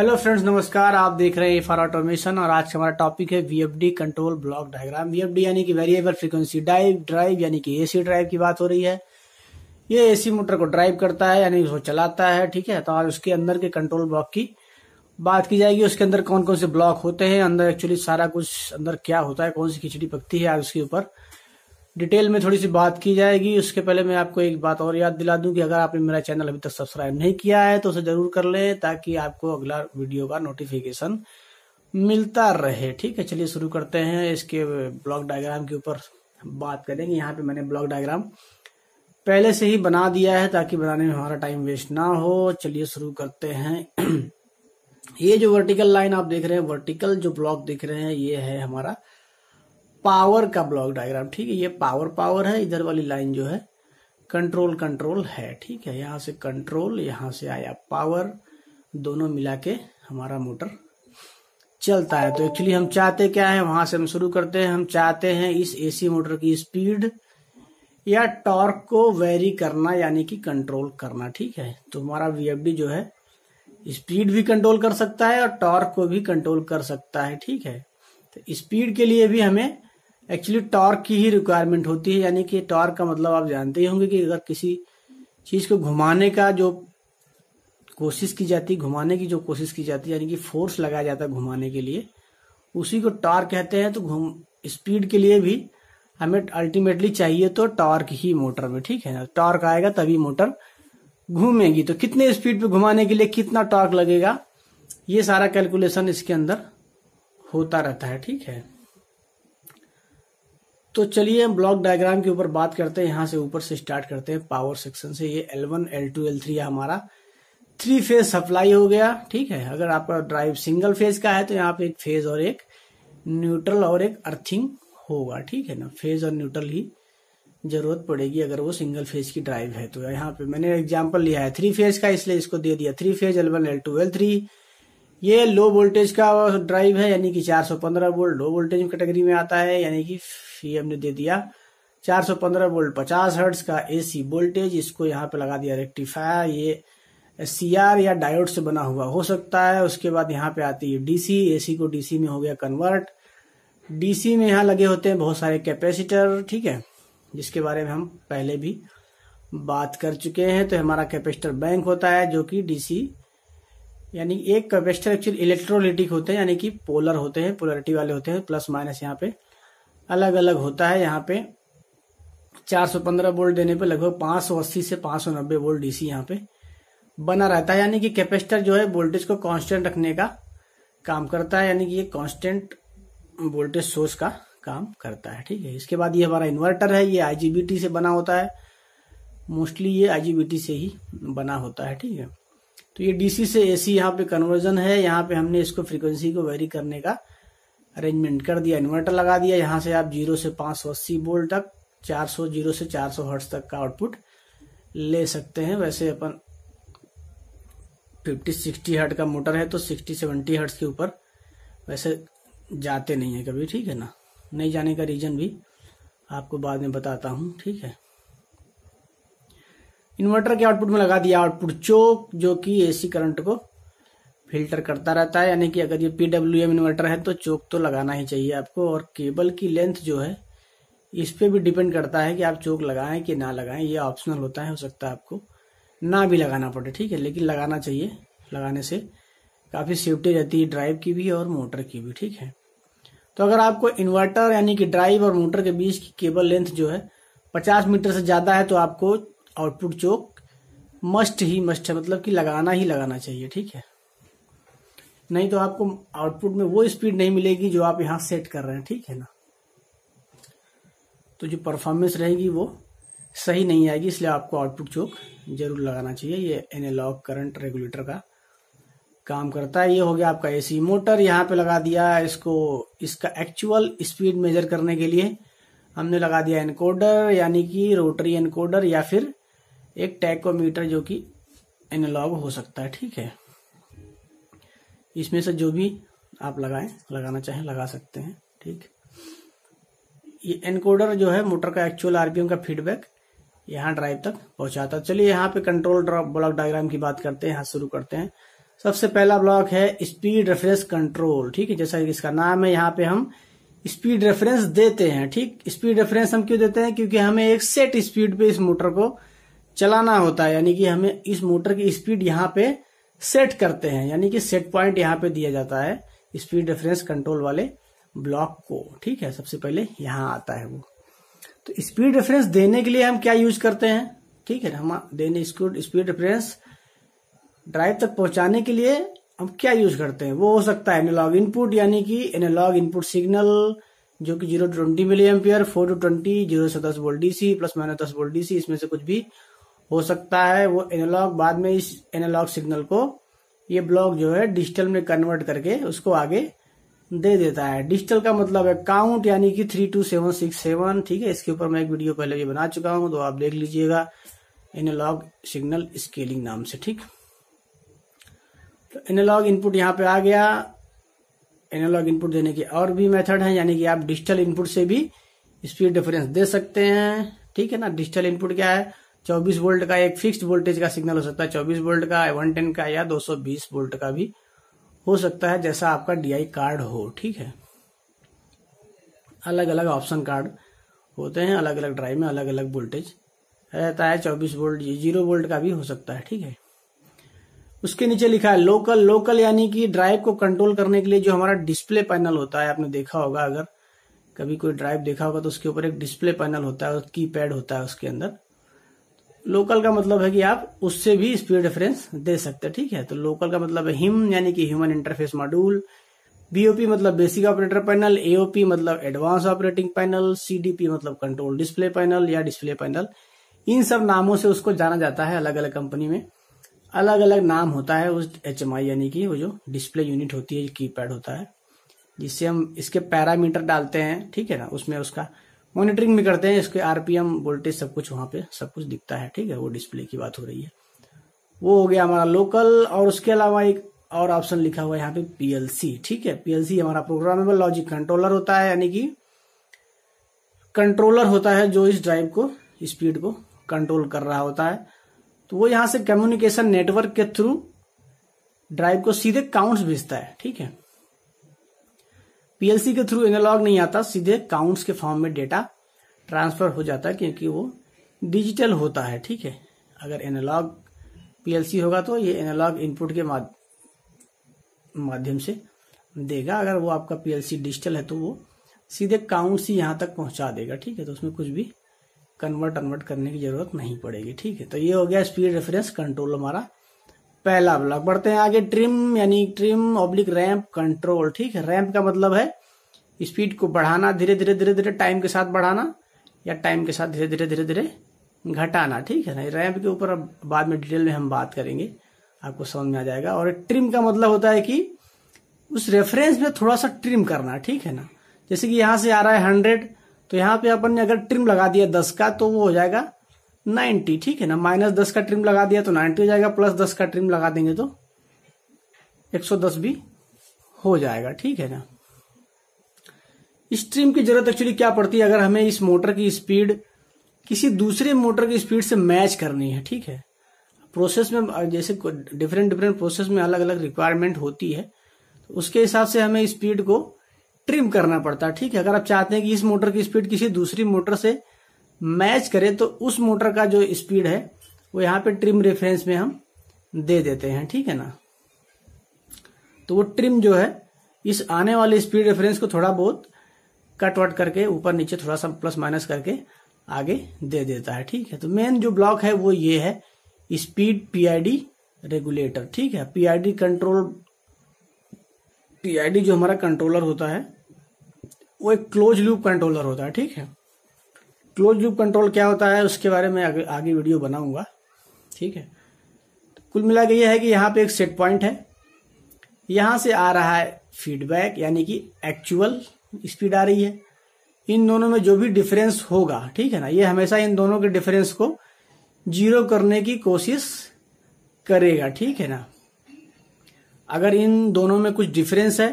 hello friends नमस्कार आप देख रहे हैं फॉर ऑटोमेशन और आज हमारा टॉपिक है VFD control block diagram VFD यानी कि वेरिएबल फ्रीक्वेंसी डाइव ड्राइव यानी कि एसी ड्राइव की बात हो रही है ये एसी मोटर को ड्राइव करता है यानी उसको चलाता है ठीक है तो आज उसके अंदर के कंट्रोल ब्लॉक की बात की जाएगी उसके अंदर कौन कौन से ब्लॉक होते हैं अंदर एक्चुअली सारा कुछ अंदर क्या होता है कौन सी खिचड़ी पकती है आज उसके ऊपर डिटेल में थोड़ी सी बात की जाएगी उसके पहले मैं आपको एक बात और याद दिला दूं कि अगर आपने मेरा चैनल अभी तक सब्सक्राइब नहीं किया है तो उसे जरूर कर लें ताकि आपको अगला वीडियो का नोटिफिकेशन मिलता रहे ठीक है चलिए शुरू करते हैं इसके ब्लॉक डायग्राम के ऊपर बात करेंगे यहाँ पे मैंने ब्लॉक डायग्राम पहले से ही बना दिया है ताकि बनाने में हमारा टाइम वेस्ट ना हो चलिए शुरू करते हैं ये जो वर्टिकल लाइन आप देख रहे हैं वर्टिकल जो ब्लॉक देख रहे हैं ये है हमारा पावर का ब्लॉक डायग्राम ठीक है ये पावर पावर है इधर वाली लाइन जो है कंट्रोल कंट्रोल है ठीक है यहाँ से कंट्रोल यहाँ से आया पावर दोनों मिला के हमारा मोटर चलता है तो एक्चुअली हम चाहते क्या है वहां से हम शुरू करते हैं हम चाहते हैं इस एसी मोटर की स्पीड या टॉर्क को वेरी करना यानी कि कंट्रोल करना ठीक है तो हमारा वीएफडी जो है स्पीड भी कंट्रोल कर सकता है और टॉर्क को भी कंट्रोल कर सकता है ठीक है तो स्पीड के लिए भी हमें एक्चुअली टॉर्क की ही रिक्वायरमेंट होती है यानी कि टॉर्क का मतलब आप जानते ही होंगे कि अगर किसी चीज को घुमाने का जो कोशिश की जाती है घुमाने की जो कोशिश की जाती है यानी कि फोर्स लगाया जाता है घुमाने के लिए उसी को टॉर्क कहते हैं तो घूम स्पीड के लिए भी हमें अल्टीमेटली चाहिए तो टॉर्क ही मोटर में ठीक है ना टॉर्क आएगा तभी मोटर घूमेगी तो कितने स्पीड पे घुमाने के लिए कितना टॉर्क लगेगा ये सारा कैलकुलेशन इसके अंदर होता रहता है ठीक है तो चलिए हम ब्लॉक डायग्राम के ऊपर बात करते हैं यहाँ से ऊपर से स्टार्ट करते हैं पावर सेक्शन से ये L1, L2, L3 थ्री हमारा थ्री फेज सप्लाई हो गया ठीक है अगर आपका ड्राइव सिंगल फेज का है तो यहाँ पे एक फेज और एक न्यूट्रल और एक अर्थिंग होगा ठीक है ना फेज और न्यूट्रल ही जरूरत पड़ेगी अगर वो सिंगल फेज की ड्राइव है तो यहाँ पे मैंने एग्जाम्पल लिया है थ्री फेज का इसलिए इसको दे दिया three phase L one L two L three ये लो वोल्टेज का ड्राइव है यानी कि 415 वोल्ट लो वोल्टेज कैटेगरी में आता है यानी कि सीएम ने दे दिया 415 वोल्ट 50 हर्ट्ज का एसी वोल्टेज इसको यहाँ पे लगा दिया रेक्टिफायर ये सीआर या डायोड से बना हुआ हो सकता है उसके बाद यहाँ पे आती है डीसी एसी को डीसी में हो गया कन्वर्ट डीसी में यहाँ लगे होते हैं बहुत सारे कैपेसिटर ठीक है जिसके बारे में हम पहले भी बात कर चुके हैं तो हमारा कैपेसिटर बैंक होता है जो कि डीसी यानी एक कैपेसिटर एक्चुअली इलेक्ट्रोलिटिक होते हैं यानी कि पोलर होते हैं पोलरिटी वाले होते हैं प्लस माइनस यहाँ पे अलग अलग होता है यहाँ पे 415 वोल्ट देने पे लगभग 580 से 590 वोल्ट डीसी यहाँ पे बना रहता है यानी कि कैपेसिटर जो है वोल्टेज को कांस्टेंट रखने का काम करता है यानी कि ये कांस्टेंट वोल्टेज सोर्स का काम करता है ठीक है इसके बाद ये हमारा इन्वर्टर है ये आईजीबीटी से बना होता है मोस्टली ये आईजीबीटी से ही बना होता है ठीक है तो ये डीसी से एसी यहाँ पे कन्वर्जन है यहाँ पे हमने इसको फ्रीक्वेंसी को वेरी करने का अरेंजमेंट कर दिया इन्वर्टर लगा दिया यहां से आप जीरो से पांच सौ अस्सी बोल्ट तक चार सौ जीरो से चार सौ हर्ट्स तक का आउटपुट ले सकते हैं वैसे अपन फिफ्टी सिक्सटी हर्ट का मोटर है तो सिक्सटी सेवेंटी हर्ट्स के ऊपर वैसे जाते नहीं है कभी ठीक है ना नहीं जाने का रीजन भी आपको बाद में बताता हूं ठीक है इन्वर्टर के आउटपुट में लगा दिया आउटपुट चोक जो कि एसी करंट को फिल्टर करता रहता है यानी कि अगर ये पी डब्ल्यू एम इन्वर्टर है तो चोक तो लगाना ही चाहिए आपको और केबल की लेंथ जो है इस पर भी डिपेंड करता है कि आप चोक लगाएं कि ना लगाएं ये ऑप्शनल होता है हो सकता है आपको ना भी लगाना पड़े ठीक है लेकिन लगाना चाहिए लगाने से काफ़ी सेफ्टी रहती है ड्राइव की भी और मोटर की भी ठीक है तो अगर आपको इन्वर्टर यानी कि ड्राइव और मोटर के बीच की केबल लेंथ जो है पचास मीटर से ज़्यादा है तो आपको आउटपुट चोक मस्ट ही मस्ट है मतलब कि लगाना ही लगाना चाहिए ठीक है नहीं तो आपको आउटपुट में वो स्पीड नहीं मिलेगी जो आप यहाँ सेट कर रहे हैं ठीक है ना तो जो परफॉर्मेंस रहेगी वो सही नहीं आएगी इसलिए आपको आउटपुट चौक जरूर लगाना चाहिए ये एनालॉग करंट रेगुलेटर का काम करता है ये हो गया आपका एसी मोटर यहाँ पे लगा दिया इसको इसका एक्चुअल स्पीड मेजर करने के लिए हमने लगा दिया एनकोडर यानी कि रोटरी एनकोडर या फिर एक टैकोमीटर जो कि एनालॉग हो सकता है ठीक है इसमें से जो भी आप लगाएं लगाना चाहें लगा सकते हैं ठीक ये एनकोडर जो है मोटर का एक्चुअल आरपीएम का फीडबैक यहाँ ड्राइव तक पहुंचाता चलिए यहाँ पे कंट्रोल ब्लॉक डायग्राम की बात करते हैं यहाँ शुरू करते हैं सबसे पहला ब्लॉक है स्पीड रेफरेंस कंट्रोल ठीक है जैसा इसका नाम है यहाँ पे हम स्पीड रेफरेंस देते हैं ठीक स्पीड रेफरेंस हम क्यों देते हैं क्योंकि हमें एक सेट स्पीड पे इस मोटर को चलाना होता है यानी कि हमें इस मोटर की स्पीड यहाँ पे सेट करते हैं यानी कि सेट पॉइंट यहाँ पे दिया जाता है स्पीड रेफरेंस कंट्रोल वाले ब्लॉक को ठीक है सबसे पहले यहाँ आता है वो तो स्पीड रेफरेंस देने के लिए हम क्या यूज करते हैं ठीक है हम देने स्पीड रेफरेंस ड्राइव तक पहुंचाने के लिए हम क्या यूज करते हैं वो हो सकता है एनालॉग इनपुट यानी कि एनालॉग इनपुट सिग्नल जो कि zero twenty milli ampere four to twenty zero से दस वोल्ट डीसी प्लस माइनस दस वोल्ट डीसी इसमें से कुछ भी हो सकता है वो एनालॉग बाद में इस एनालॉग सिग्नल को ये ब्लॉक जो है डिजिटल में कन्वर्ट करके उसको आगे दे देता है डिजिटल का मतलब है काउंट यानी कि three two seven six seven ठीक है इसके ऊपर मैं एक वीडियो पहले भी बना चुका हूं तो आप देख लीजिएगा एनालॉग सिग्नल स्केलिंग नाम से ठीक तो एनालॉग इनपुट यहाँ पे आ गया एनालॉग इनपुट देने के और भी मेथड है यानी कि आप डिजिटल इनपुट से भी स्पीड डिफरेंस दे सकते हैं ठीक है ना डिजिटल इनपुट क्या है चौबीस वोल्ट का एक फिक्स्ड वोल्टेज का सिग्नल हो सकता है चौबीस वोल्ट का टेन का या बीस वोल्ट का भी हो सकता है जैसा आपका डीआई कार्ड हो ठीक है अलग अलग ऑप्शन कार्ड होते हैं अलग अलग ड्राइव में अलग अलग वोल्टेज रहता है चौबीस वोल्ट जीरो वोल्ट का भी हो सकता है ठीक है उसके नीचे लिखा है लोकल लोकल यानी कि ड्राइव को कंट्रोल करने के लिए जो हमारा डिस्प्ले पैनल होता है आपने देखा होगा अगर कभी कोई ड्राइव देखा होगा तो उसके ऊपर एक डिस्प्ले पैनल होता है की पैड होता है उसके अंदर लोकल का मतलब है कि आप उससे भी स्पीड रेफरेंस दे सकते हैं ठीक है तो लोकल का मतलब है हिम यानी कि ह्यूमन इंटरफेस मॉड्यूल बीओपी मतलब बेसिक ऑपरेटर पैनल एओपी मतलब एडवांस ऑपरेटिंग पैनल सीडीपी मतलब कंट्रोल डिस्प्ले पैनल या डिस्प्ले पैनल इन सब नामों से उसको जाना जाता है अलग अलग कंपनी में अलग अलग नाम होता है उस एच यानी कि वो जो डिस्प्ले यूनिट होती है कीपैड होता है जिससे हम इसके पैरामीटर डालते हैं ठीक है ना उसमें उसका मॉनिटरिंग भी करते हैं इसके आरपीएम वोल्टेज सब कुछ वहां पे सब कुछ दिखता है ठीक है वो डिस्प्ले की बात हो रही है वो हो गया हमारा लोकल और उसके अलावा एक और ऑप्शन लिखा हुआ है यहाँ पे पीएलसी ठीक है पीएलसी हमारा प्रोग्रामेबल लॉजिक कंट्रोलर होता है यानी कि कंट्रोलर होता है जो इस ड्राइव को स्पीड को कंट्रोल कर रहा होता है तो वो यहां से कम्युनिकेशन नेटवर्क के थ्रू ड्राइव को सीधे काउंट्स भेजता है ठीक है पीएलसी के थ्रू एनालॉग नहीं आता सीधे काउंट्स के फॉर्म में डेटा ट्रांसफर हो जाता है क्योंकि वो डिजिटल होता है ठीक है अगर एनालॉग पीएलसी होगा तो ये एनालॉग इनपुट के माध्यम से देगा अगर वो आपका पीएलसी डिजिटल है तो वो सीधे काउंट्स ही यहाँ तक पहुंचा देगा ठीक है तो उसमें कुछ भी कन्वर्ट अनवर्ट करने की जरूरत नहीं पड़ेगी ठीक है तो ये हो गया स्पीड रेफरेंस कंट्रोल हमारा पहला ब्लॉक बढ़ते हैं आगे ट्रिम यानी ट्रिम ऑब्लिक रैंप कंट्रोल ठीक है रैंप का मतलब है स्पीड को बढ़ाना धीरे धीरे धीरे धीरे टाइम के साथ बढ़ाना या टाइम के साथ धीरे धीरे धीरे धीरे घटाना ठीक है ना रैंप के ऊपर अब बाद में डिटेल में हम बात करेंगे आपको समझ में आ जाएगा और ट्रिम का मतलब होता है कि उस रेफरेंस में थोड़ा सा ट्रिम करना ठीक है ना जैसे कि यहां से आ रहा है हंड्रेड तो यहां पे अपन ने अगर ट्रिम लगा दिया दस का तो वो हो जाएगा नाइन्टी ठीक है ना माइनस दस का ट्रिम लगा दिया तो नाइन्टी हो जाएगा प्लस दस का ट्रिम लगा देंगे तो एक सौ दस भी हो जाएगा ठीक है ना इस ट्रिम की जरूरत एक्चुअली क्या पड़ती है अगर हमें इस मोटर की स्पीड किसी दूसरे मोटर की स्पीड से मैच करनी है ठीक है प्रोसेस में जैसे डिफरेंट डिफरेंट प्रोसेस में अलग अलग रिक्वायरमेंट होती है तो उसके हिसाब से हमें स्पीड को ट्रिम करना पड़ता है ठीक है अगर आप चाहते हैं कि इस मोटर की स्पीड किसी दूसरी मोटर से मैच करे तो उस मोटर का जो स्पीड है वो यहाँ पे ट्रिम रेफरेंस में हम दे देते हैं ठीक है ना तो वो ट्रिम जो है इस आने वाले स्पीड रेफरेंस को थोड़ा बहुत कट वट करके ऊपर नीचे थोड़ा सा प्लस माइनस करके आगे दे देता है ठीक है तो मेन जो ब्लॉक है वो ये है स्पीड पीआईडी रेगुलेटर ठीक है पीआईडी कंट्रोल पीआईडी जो हमारा कंट्रोलर होता है वो एक क्लोज लूप कंट्रोलर होता है ठीक है क्लोज लूप कंट्रोल क्या होता है उसके बारे में आगे, आगे वीडियो बनाऊंगा ठीक है तो कुल मिला के यह है कि यहाँ पे एक सेट पॉइंट है यहां से आ रहा है फीडबैक यानी कि एक्चुअल स्पीड आ रही है इन दोनों में जो भी डिफरेंस होगा ठीक है ना ये हमेशा इन दोनों के डिफरेंस को जीरो करने की कोशिश करेगा ठीक है ना अगर इन दोनों में कुछ डिफरेंस है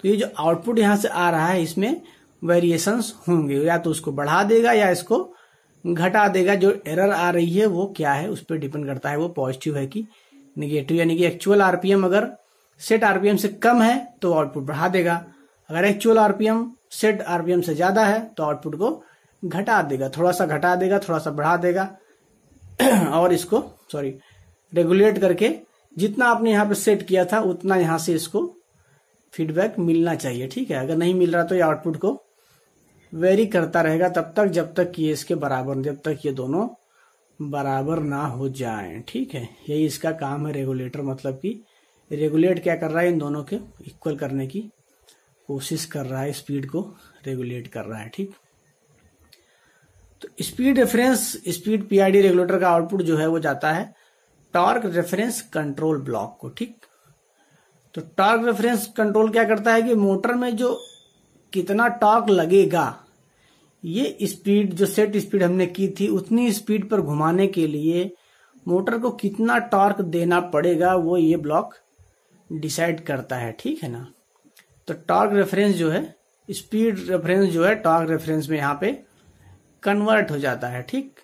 तो ये जो आउटपुट यहां से आ रहा है इसमें वेरिएशंस होंगे या तो उसको बढ़ा देगा या इसको घटा देगा जो एरर आ रही है वो क्या है उस पर डिपेंड करता है वो पॉजिटिव है कि निगेटिव यानी कि एक्चुअल आरपीएम अगर सेट आरपीएम से कम है तो आउटपुट बढ़ा देगा अगर एक्चुअल आरपीएम सेट आरपीएम से ज्यादा है तो आउटपुट को घटा देगा थोड़ा सा घटा देगा थोड़ा सा बढ़ा देगा और इसको सॉरी रेगुलेट करके जितना आपने यहाँ पे सेट किया था उतना यहां से इसको फीडबैक मिलना चाहिए ठीक है अगर नहीं मिल रहा तो ये आउटपुट को वेरी करता रहेगा तब तक जब तक ये इसके बराबर जब तक ये दोनों बराबर ना हो जाए ठीक है यही इसका काम है रेगुलेटर मतलब कि रेगुलेट क्या कर रहा है इन दोनों के इक्वल करने की कोशिश कर रहा है स्पीड को रेगुलेट कर रहा है ठीक तो speed reference speed PID regulator का आउटपुट जो है वो जाता है टॉर्क रेफरेंस कंट्रोल ब्लॉक को ठीक तो टॉर्क रेफरेंस कंट्रोल क्या करता है कि मोटर में जो कितना टॉर्क लगेगा ये स्पीड जो सेट स्पीड हमने की थी उतनी स्पीड पर घुमाने के लिए मोटर को कितना टॉर्क देना पड़ेगा वो ये ब्लॉक डिसाइड करता है ठीक है ना तो टॉर्क रेफरेंस जो है स्पीड रेफरेंस जो है टॉर्क रेफरेंस में यहाँ पे कन्वर्ट हो जाता है ठीक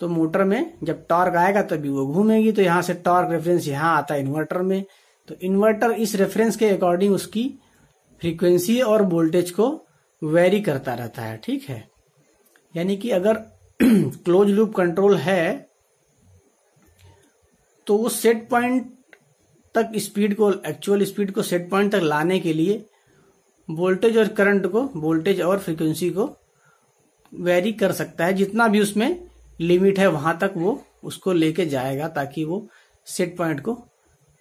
तो मोटर में जब टॉर्क आएगा तभी वो घूमेगी तो यहाँ से टॉर्क रेफरेंस यहाँ आता है इन्वर्टर में तो इन्वर्टर इस रेफरेंस के अकॉर्डिंग उसकी फ्रीक्वेंसी और वोल्टेज को वेरी करता रहता है ठीक है यानी कि अगर क्लोज लूप कंट्रोल है तो वो सेट पॉइंट तक स्पीड को एक्चुअल स्पीड को सेट पॉइंट तक लाने के लिए वोल्टेज और करंट को वोल्टेज और फ्रीक्वेंसी को वेरी कर सकता है जितना भी उसमें लिमिट है वहां तक वो उसको लेके जाएगा ताकि वो सेट पॉइंट को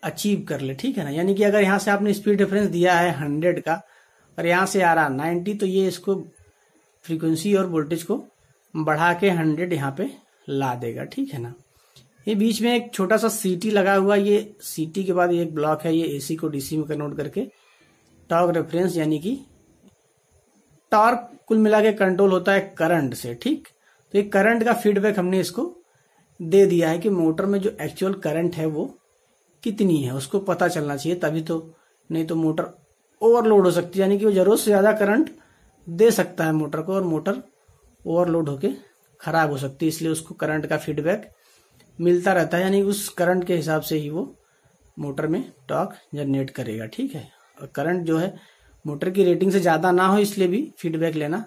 अचीव कर ले ठीक है ना यानी कि अगर यहाँ से आपने स्पीड डिफरेंस दिया है हंड्रेड का और यहां से आ रहा नाइनटी तो ये इसको फ्रीक्वेंसी और वोल्टेज को बढ़ा के हंड्रेड यहाँ पे ला देगा ठीक है ना ये बीच में एक छोटा सा सीटी लगा हुआ ये सीटी के बाद एक ब्लॉक है ये एसी को डीसी में कन्वर्ट करके टॉर्क रेफरेंस यानी कि टॉर्क कुल मिला के कंट्रोल होता है करंट से ठीक तो ये करंट का फीडबैक हमने इसको दे दिया है कि मोटर में जो एक्चुअल करंट है वो कितनी है उसको पता चलना चाहिए तभी तो नहीं तो मोटर ओवरलोड हो सकती है यानी कि वो जरूरत से ज्यादा करंट दे सकता है मोटर को और मोटर ओवरलोड होके खराब हो सकती है इसलिए उसको करंट का फीडबैक मिलता रहता है यानी उस करंट के हिसाब से ही वो मोटर में टॉक जनरेट करेगा ठीक है और करंट जो है मोटर की रेटिंग से ज्यादा ना हो इसलिए भी फीडबैक लेना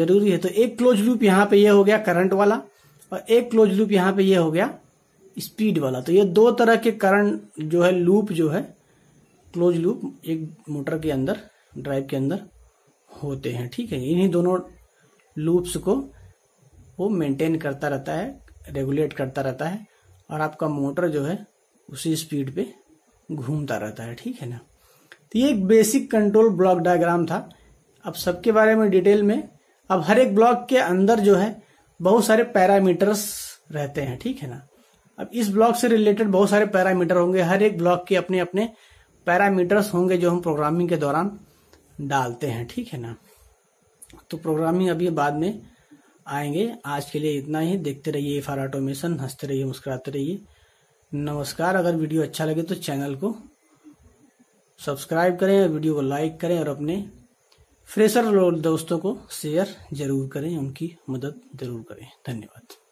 जरूरी है तो एक क्लोज लूप यहाँ पे ये यह हो गया करंट वाला और एक क्लोज लूप यहाँ पे ये यह हो गया स्पीड वाला तो ये दो तरह के कारण जो है लूप जो है क्लोज लूप एक मोटर के अंदर ड्राइव के अंदर होते हैं ठीक है इन्हीं दोनों लूप्स को वो मेंटेन करता रहता है रेगुलेट करता रहता है और आपका मोटर जो है उसी स्पीड पे घूमता रहता है ठीक है ना तो ये एक बेसिक कंट्रोल ब्लॉक डायग्राम था अब सबके बारे में डिटेल में अब हर एक ब्लॉक के अंदर जो है बहुत सारे पैरामीटर्स रहते हैं ठीक है ना अब इस ब्लॉक से रिलेटेड बहुत सारे पैरामीटर होंगे हर एक ब्लॉक के अपने अपने पैरामीटर्स होंगे जो हम प्रोग्रामिंग के दौरान डालते हैं ठीक है ना तो प्रोग्रामिंग अभी बाद में आएंगे आज के लिए इतना ही देखते रहिए फार ऑटोमेशन हंसते रहिए मुस्कुराते रहिए नमस्कार अगर वीडियो अच्छा लगे तो चैनल को सब्सक्राइब करें और वीडियो को लाइक करें और अपने फ्रेशर दोस्तों को शेयर जरूर करें उनकी मदद जरूर करें धन्यवाद